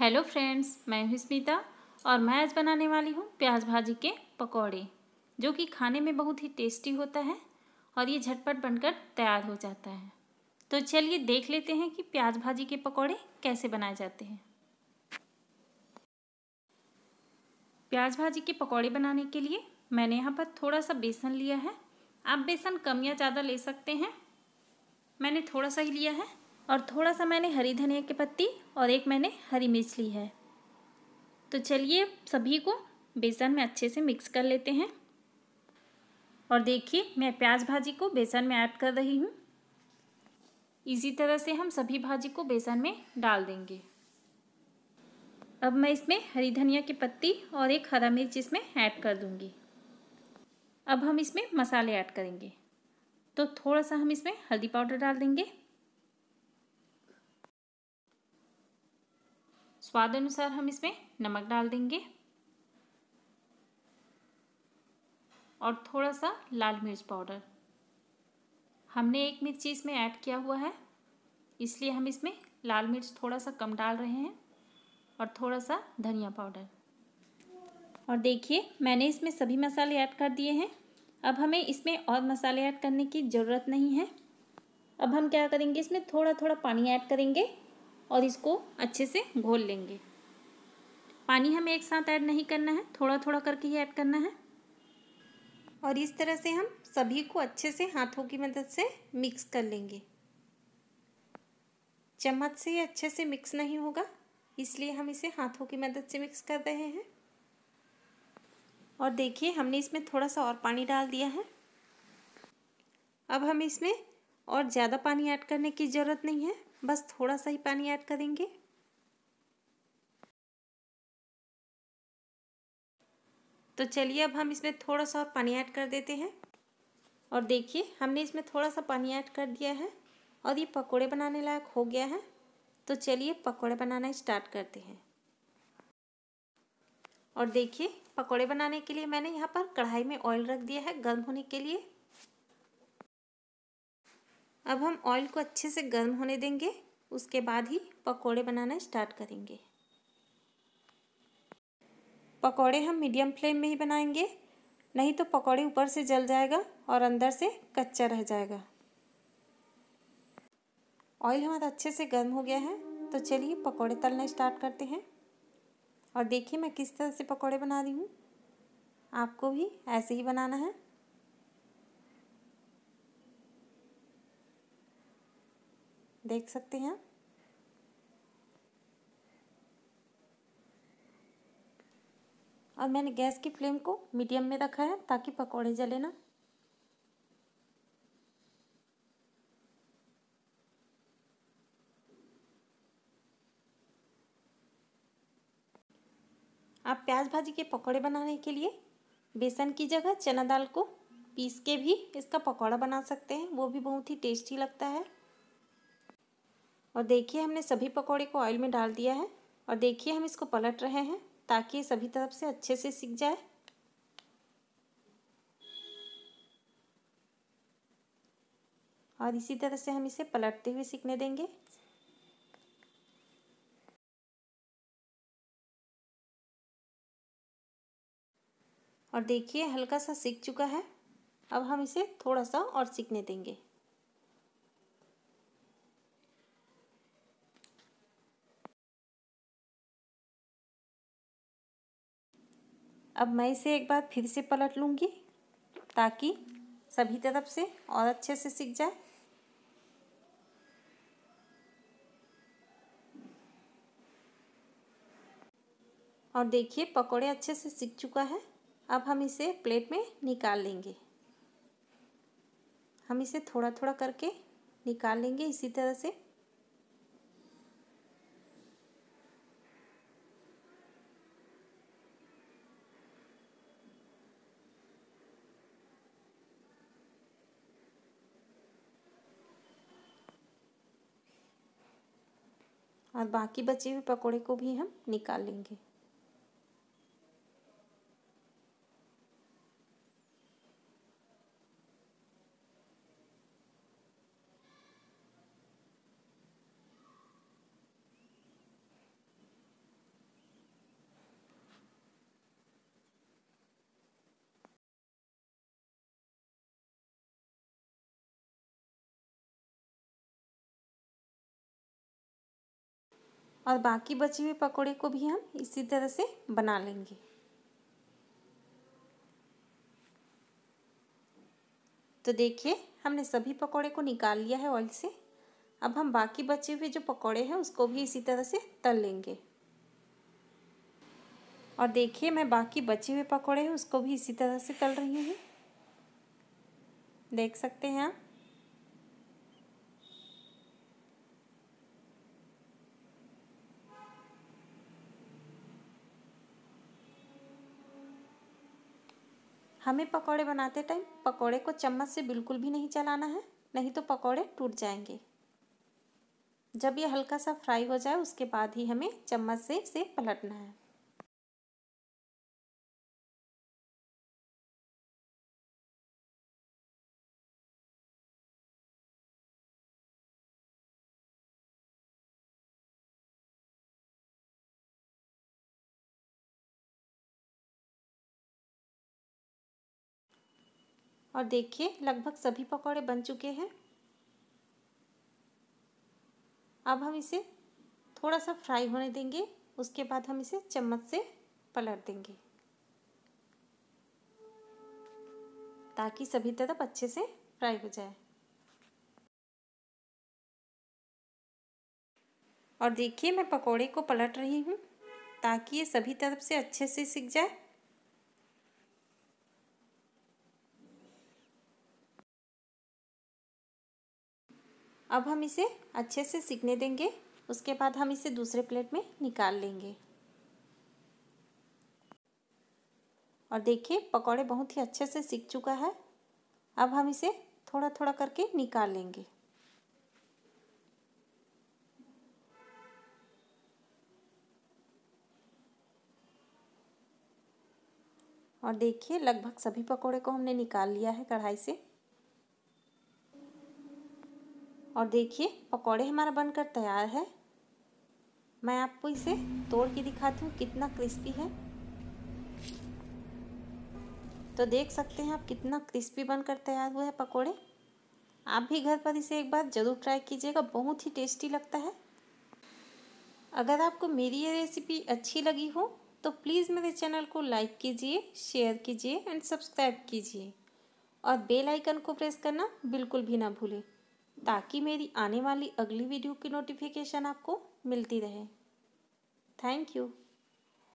hello friends मैं हूँ स्मिता और मैं आज बनाने वाली हूँ प्याज भाजी के पकौड़े जो कि खाने में बहुत ही टेस्टी होता है और ये झटपट बनकर तैयार हो जाता है तो चलिए देख लेते हैं कि प्याज भाजी के पकौड़े कैसे बनाए जाते हैं प्याज भाजी के पकौड़े बनाने के लिए मैंने यहाँ पर थोड़ा सा बेसन लिया है आप बेसन कम या ज़्यादा ले सकते हैं मैंने थोड़ा सा ही लिया है और थोड़ा सा मैंने हरी धनिया की पत्ती और एक मैंने हरी मिर्च ली है तो चलिए सभी को बेसन में अच्छे से मिक्स कर लेते हैं और देखिए मैं प्याज भाजी को बेसन में ऐड कर रही हूँ इसी तरह से हम सभी भाजी को बेसन में डाल देंगे अब मैं इसमें हरी धनिया की पत्ती और एक हरा मिर्च इसमें ऐड कर दूंगी अब हम इसमें मसाले ऐड करेंगे तो थोड़ा सा हम इसमें हल्दी पाउडर डाल देंगे स्वाद अनुसार हम इसमें नमक डाल देंगे और थोड़ा सा लाल मिर्च पाउडर हमने एक मिर्ची इसमें ऐड किया हुआ है इसलिए हम इसमें लाल मिर्च थोड़ा सा कम डाल रहे हैं और थोड़ा सा धनिया पाउडर और देखिए मैंने इसमें सभी मसाले ऐड कर दिए हैं अब हमें इसमें और मसाले ऐड करने की ज़रूरत नहीं है अब हम क्या करेंगे इसमें थोड़ा थोड़ा पानी ऐड करेंगे और इसको अच्छे से घोल लेंगे पानी हमें एक साथ ऐड नहीं करना है थोड़ा थोड़ा करके ही ऐड करना है और इस तरह से हम सभी को अच्छे से हाथों की मदद से मिक्स कर लेंगे चम्मच से ये अच्छे से मिक्स नहीं होगा इसलिए हम इसे हाथों की मदद से मिक्स कर रहे हैं और देखिए हमने इसमें थोड़ा सा और पानी डाल दिया है अब हम इसमें और ज़्यादा पानी ऐड करने की ज़रूरत नहीं है बस थोड़ा सा ही पानी ऐड करेंगे तो चलिए अब हम इसमें थोड़ा सा और पानी ऐड कर देते हैं और देखिए हमने इसमें थोड़ा सा पानी ऐड कर दिया है और ये पकोड़े बनाने लायक हो गया है तो चलिए पकोड़े बनाना स्टार्ट करते हैं और देखिए पकोड़े बनाने के लिए मैंने यहाँ पर कढ़ाई में ऑयल रख दिया है गर्म होने के लिए अब हम ऑयल को अच्छे से गर्म होने देंगे उसके बाद ही पकोड़े बनाना स्टार्ट करेंगे पकोड़े हम मीडियम फ्लेम में ही बनाएंगे नहीं तो पकोड़े ऊपर से जल जाएगा और अंदर से कच्चा रह जाएगा ऑयल हमारा अच्छे से गर्म हो गया है तो चलिए पकोड़े तलना स्टार्ट करते हैं और देखिए मैं किस तरह से पकोड़े बना रही हूँ आपको भी ऐसे ही बनाना है देख सकते हैं और मैंने गैस की फ्लेम को मीडियम में रखा है ताकि पकौड़े जले ना आप प्याज भाजी के पकौड़े बनाने के लिए बेसन की जगह चना दाल को पीस के भी इसका पकौड़ा बना सकते हैं वो भी बहुत ही टेस्टी लगता है और देखिए हमने सभी पकौड़े को ऑयल में डाल दिया है और देखिए हम इसको पलट रहे हैं ताकि सभी तरफ से अच्छे से सीख जाए और इसी तरह से हम इसे पलटते हुए सीखने देंगे और देखिए हल्का सा सीख चुका है अब हम इसे थोड़ा सा और सीखने देंगे अब मैं इसे एक बार फिर से पलट लूँगी ताकि सभी तरफ से और अच्छे से सीख जाए और देखिए पकोड़े अच्छे से सीख चुका है अब हम इसे प्लेट में निकाल लेंगे हम इसे थोड़ा थोड़ा करके निकाल लेंगे इसी तरह से और बाकी बचे हुए पकोड़े को भी हम निकाल लेंगे और बाकी बचे हुए पकोड़े को भी हम इसी तरह से बना लेंगे तो देखिए हमने सभी पकोड़े को निकाल लिया है ऑयल से अब हम बाकी बचे हुए जो पकोड़े हैं उसको भी इसी तरह से तल लेंगे और देखिए मैं बाकी बचे हुए पकोड़े हैं उसको भी इसी तरह से तल रही हूँ देख सकते हैं आप हमें पकौड़े बनाते टाइम पकौड़े को चम्मच से बिल्कुल भी नहीं चलाना है नहीं तो पकौड़े टूट जाएंगे जब ये हल्का सा फ्राई हो जाए उसके बाद ही हमें चम्मच से इसे पलटना है और देखिए लगभग सभी पकौड़े बन चुके हैं अब हम इसे थोड़ा सा फ्राई होने देंगे उसके बाद हम इसे चम्मच से पलट देंगे ताकि सभी तरफ अच्छे से फ्राई हो जाए और देखिए मैं पकोड़े को पलट रही हूँ ताकि ये सभी तरफ से अच्छे से सीख जाए अब हम इसे अच्छे से सीखने देंगे उसके बाद हम इसे दूसरे प्लेट में निकाल लेंगे और देखिए पकौड़े बहुत ही अच्छे से सीख चुका है अब हम इसे थोड़ा थोड़ा करके निकाल लेंगे और देखिए लगभग सभी पकोड़े को हमने निकाल लिया है कढ़ाई से और देखिए पकौड़े हमारा बनकर तैयार है मैं आपको इसे तोड़ के दिखाती हूँ कितना क्रिस्पी है तो देख सकते हैं आप कितना क्रिस्पी बनकर तैयार हुए हैं पकौड़े आप भी घर पर इसे एक बार ज़रूर ट्राई कीजिएगा बहुत ही टेस्टी लगता है अगर आपको मेरी ये रेसिपी अच्छी लगी हो तो प्लीज़ मेरे चैनल को लाइक कीजिए शेयर कीजिए एंड सब्सक्राइब कीजिए और बेल आइकन को प्रेस करना बिल्कुल भी ना भूलें ताकि मेरी आने वाली अगली वीडियो की नोटिफिकेशन आपको मिलती रहे थैंक यू